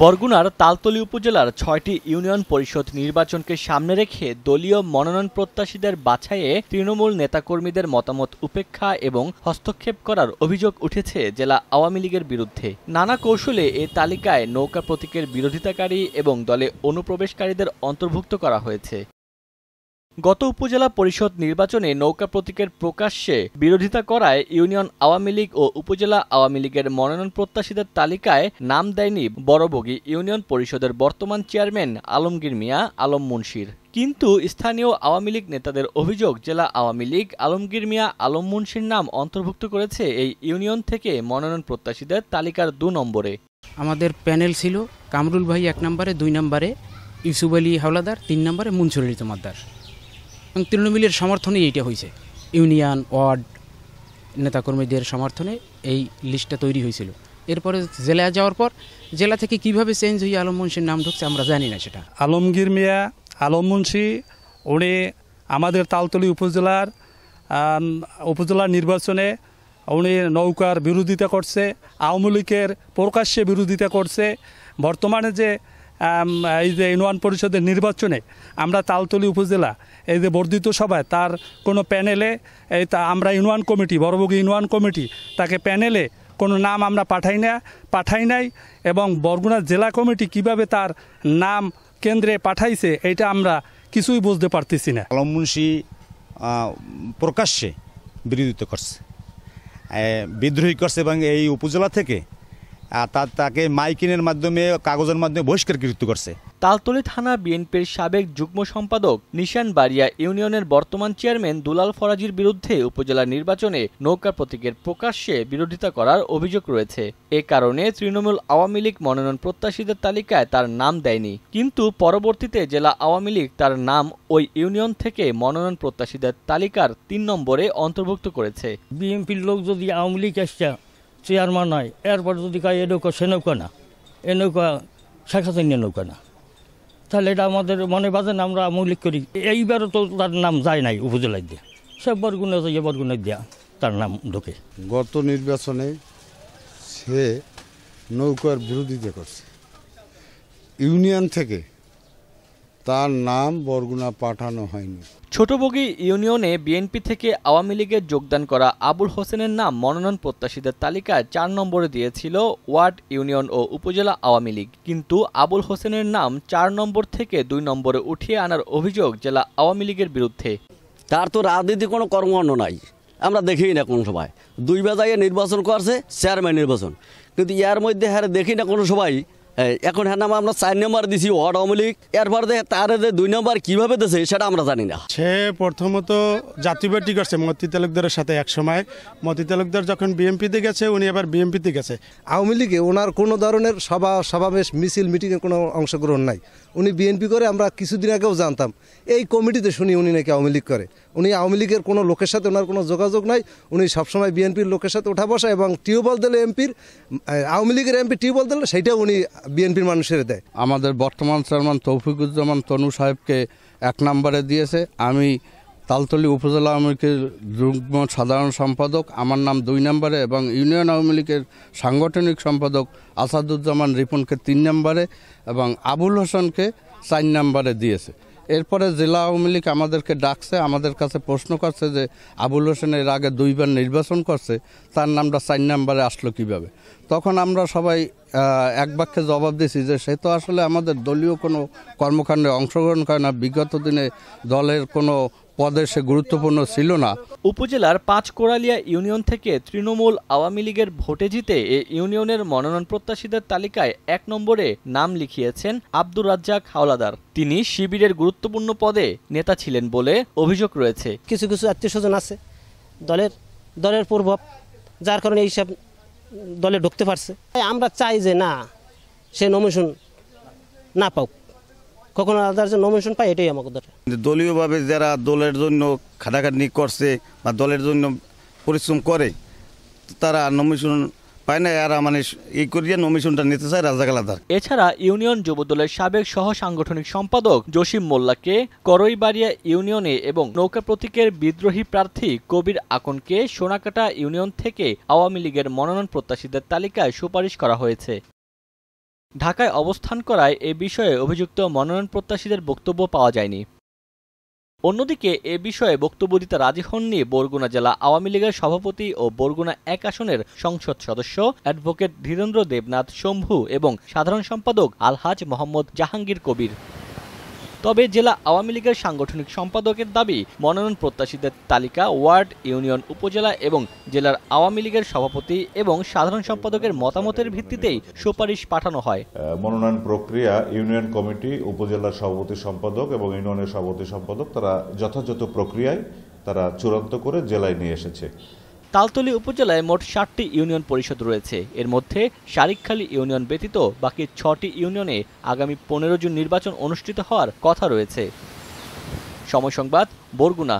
বরগুনার তালতলি উপজেলার ছয়টি ইউনিয়ন পরিষদ নির্বাচনকে সামনে রেখে দলীয় মনোনয়ন প্রত্যাশীদের বাছাইয়ে তৃণমূল নেতাকর্মীদের মতামত উপেক্ষা এবং হস্তক্ষেপ করার অভিযোগ উঠেছে জেলা আওয়ামী লীগের বিরুদ্ধে নানা কৌশলে এ তালিকায় নৌকা প্রতীকের বিরোধিতাকারী এবং দলে অনুপ্রবেশকারীদের অন্তর্ভুক্ত করা হয়েছে গত উপজেলা পরিষদ নির্বাচনে নৌকা প্রতীকের প্রকাশ্যে বিরোধিতা করায় ইউনিয়ন আওয়ামী লীগ ও উপজেলা আওয়ামী লীগের মনোনয়ন প্রত্যাশীদের তালিকায় নাম দেয়নি বড়বগি ইউনিয়ন পরিষদের বর্তমান চেয়ারম্যান আলমগীর মিয়া আলম মুন্সির কিন্তু স্থানীয় আওয়ামী লীগ নেতাদের অভিযোগ জেলা আওয়ামী লীগ আলমগীর মিয়া আলম মুন্সির নাম অন্তর্ভুক্ত করেছে এই ইউনিয়ন থেকে মনোনয়ন প্রত্যাশীদের তালিকার দু নম্বরে আমাদের প্যানেল ছিল কামরুল ভাই এক নম্বরে দুই নম্বরে ইউসুফ আলী হাওলাদার তিন নম্বরে মুনসুর আলী তোমাদার এবং তৃণমূলের সমর্থনেই এইটা হয়েছে ইউনিয়ন ওয়ার্ড নেতাকর্মীদের সমর্থনে এই লিস্টটা তৈরি হয়েছিল এরপরে জেলা যাওয়ার পর জেলা থেকে কিভাবে চেঞ্জ হয়ে আলম মুন্সির নাম ঢুকছে আমরা জানি না সেটা আলমগীর মিয়া আলম মুন্সি উনি আমাদের তালতলি উপজেলার উপজেলার নির্বাচনে উনি নৌকার বিরোধিতা করছে আওয়ামী লীগের প্রকাশ্যে বিরোধিতা করছে বর্তমানে যে এই যে ইউনিয়ন পরিষদের নির্বাচনে আমরা তালতলি উপজেলা এই যে বর্ধিত সভায় তার কোনো প্যানেলে এই তা আমরা union committee Borobogi union committee তাকে প্যানেলে কোনো নাম আমরা পাঠাই না পাঠাই নাই এবং বরগুনা জেলা কমিটি কিভাবে তার নাম কেন্দ্রে পাঠাইছে এটা আমরা কিছুই বুঝতে পারতেছি না আলম মুন্সি প্রকাশ্যে বিরোধিত করছে বিদ্রোহী করছে এবং এই উপজেলা থেকে তার তাকে মাইকিনের মাধ্যমে কাগজের মাধ্যমে বহিষ্কারকৃত করছে তালতলি থানা বিএনপির সাবেক যুগ্ম সম্পাদক নিশান বাড়িয়া ইউনিয়নের বর্তমান চেয়ারম্যান দুলাল ফরাজির বিরুদ্ধে উপজেলা নির্বাচনে নৌকা প্রতীকের প্রকাশ্যে বিরোধিতা করার অভিযোগ রয়েছে এ কারণে তৃণমূল আওয়ামী লীগ মনোনয়ন প্রত্যাশীদের তালিকায় তার নাম দেয়নি কিন্তু পরবর্তীতে জেলা আওয়ামী লীগ তার নাম ওই ইউনিয়ন থেকে মনোনয়ন প্রত্যাশীদের তালিকার তিন নম্বরে অন্তর্ভুক্ত করেছে বিএনপির লোক যদি আওয়ামী লীগ আসছে চেয়ারম্যান নাই এরপর যদি কাজ এনেকো সে নৌকা না এনেকো শেখ হাসিনা নৌকা না তাহলে এটা আমাদের মনে বাজে না আমরা মৌলিক করি এইবারও তো তার নাম যায় নাই উপজেলায় দিয়ে সে বরগুনা যে বরগুনে দিয়া তার নাম ঢোকে গত নির্বাচনে সে নৌকার বিরোধিতা করছে ইউনিয়ন থেকে তার নাম বরগুনা পাঠানো হয়নি ছোটবগি ইউনিয়নে বিএনপি থেকে আওয়ামী লীগের যোগদান করা আবুল হোসেনের নাম মনোনয়ন প্রত্যাশীদের তালিকায় চার নম্বরে দিয়েছিল ওয়ার্ড ইউনিয়ন ও উপজেলা আওয়ামী লীগ কিন্তু আবুল হোসেনের নাম চার নম্বর থেকে দুই নম্বরে উঠিয়ে আনার অভিযোগ জেলা আওয়ামী লীগের বিরুদ্ধে তার তো রাজনীতি কোনো কর্মকাণ্ড নাই আমরা দেখি না কোনো সবাই দুই বেজায় নির্বাচন করছে চেয়ারম্যান নির্বাচন কিন্তু ইয়ার মধ্যে হ্যাঁ দেখি না কোনো সবাই এখন হ্যাঁ নাম আমরা চার নম্বর দিছি ওয়ার্ড আওয়ামী লীগ এরপর তার দুই নম্বর কিভাবে দিয়েছে সেটা আমরা জানি না সে প্রথমত পার্টি করছে মতি তালুকদারের সাথে এক সময় মতি তালুকদার যখন বিএমপিতে গেছে উনি আবার বিএমপিতে গেছে আওয়ামী লীগে ওনার কোনো ধরনের সভা সমাবেশ মিছিল মিটিংয়ে কোনো অংশগ্রহণ নাই উনি বিএনপি করে আমরা কিছুদিন আগেও জানতাম এই কমিটিতে শুনি উনি নাকি আওয়ামী লীগ করে উনি আওয়ামী লীগের কোনো লোকের সাথে ওনার কোনো যোগাযোগ নাই উনি সবসময় বিএনপির লোকের সাথে ওঠা বসা এবং টিউবওয়েল দিলে এমপির আওয়ামী লীগের এমপি টিউবওয়েল দিলে সেইটাও উনি বিএনপির মানুষের দেয় আমাদের বর্তমান চেয়ারম্যান তৌফিকুজ্জামান তনু সাহেবকে এক নম্বরে দিয়েছে আমি তালতলি উপজেলা আওয়ামী লীগের যুগ্ম সাধারণ সম্পাদক আমার নাম দুই নম্বরে এবং ইউনিয়ন আওয়ামী লীগের সাংগঠনিক সম্পাদক আসাদুজ্জামান রিপনকে তিন নম্বরে এবং আবুল হোসেনকে চার নম্বরে দিয়েছে এরপরে জেলা আওয়ামী লীগ আমাদেরকে ডাকছে আমাদের কাছে প্রশ্ন করছে যে আবুল হোসেনের আগে দুইবার নির্বাচন করছে তার নামটা চার নাম্বারে আসলো কিভাবে তখন আমরা সবাই এক বাক্যে জবাব দিয়েছি যে সে তো আসলে আমাদের দলীয় কোনো কর্মকাণ্ডে অংশগ্রহণ করে না বিগত দিনে দলের কোনো পদে সে গুরুত্বপূর্ণ ছিল না উপজেলার পাঁচ কোড়ালিয়া ইউনিয়ন থেকে তৃণমূল আওয়ামী লীগের ভোটে জিতে এ ইউনিয়নের মনোনয়ন প্রত্যাশীদের তালিকায় এক নম্বরে নাম লিখিয়েছেন আব্দুর রাজ্জাক হাওলাদার তিনি শিবিরের গুরুত্বপূর্ণ পদে নেতা ছিলেন বলে অভিযোগ রয়েছে কিছু কিছু আত্মীয় স্বজন আছে দলের দলের প্রভাব যার কারণে এইসব দলে ঢুকতে পারছে আমরা চাই যে না সে নমিশন না পাওক কখনো আলাদা নমিনেশন পাই এটাই আমাকে দরকার দলীয়ভাবে যারা দলের জন্য খাটাখাটনি করছে বা দলের জন্য পরিশ্রম করে তারা নমিনেশন পায় না আর মানে এই করিয়ে নমিশনটা নিতে চায় রাজাক এছাড়া ইউনিয়ন যুব দলের সাবেক সহ সাংগঠনিক সম্পাদক জসিম মোল্লাকে করইবাড়িয়া ইউনিয়নে এবং নৌকা প্রতীকের বিদ্রোহী প্রার্থী কবির আকনকে সোনাকাটা ইউনিয়ন থেকে আওয়ামী লীগের মনোনয়ন প্রত্যাশীদের তালিকায় সুপারিশ করা হয়েছে ঢাকায় অবস্থান করায় এ বিষয়ে অভিযুক্ত মনোনয়ন প্রত্যাশীদের বক্তব্য পাওয়া যায়নি অন্যদিকে এ বিষয়ে বক্তব্য দিতে রাজি হননি বরগুনা জেলা আওয়ামী লীগের সভাপতি ও বরগুনা এক আসনের সংসদ সদস্য অ্যাডভোকেট ধীরেন্দ্র দেবনাথ শম্ভু এবং সাধারণ সম্পাদক আলহাজ মোহাম্মদ জাহাঙ্গীর কবির তবে জেলা আওয়ামী লীগের সাংগঠনিক সম্পাদকের দাবি মনোনয়ন প্রত্যাশীদের তালিকা ওয়ার্ড ইউনিয়ন উপজেলা এবং জেলার আওয়ামী লীগের সভাপতি এবং সাধারণ সম্পাদকের মতামতের ভিত্তিতেই সুপারিশ পাঠানো হয় মনোনয়ন প্রক্রিয়া ইউনিয়ন কমিটি উপজেলার সভাপতি সম্পাদক এবং ইউনিয়নের সভাপতি সম্পাদক তারা যথাযথ প্রক্রিয়ায় তারা চূড়ান্ত করে জেলায় নিয়ে এসেছে তালতলি উপজেলায় মোট ষাটটি ইউনিয়ন পরিষদ রয়েছে এর মধ্যে শারিকখালী ইউনিয়ন ব্যতীত বাকি ছটি ইউনিয়নে আগামী পনেরো জুন নির্বাচন অনুষ্ঠিত হওয়ার কথা রয়েছে সময় সংবাদ বরগুনা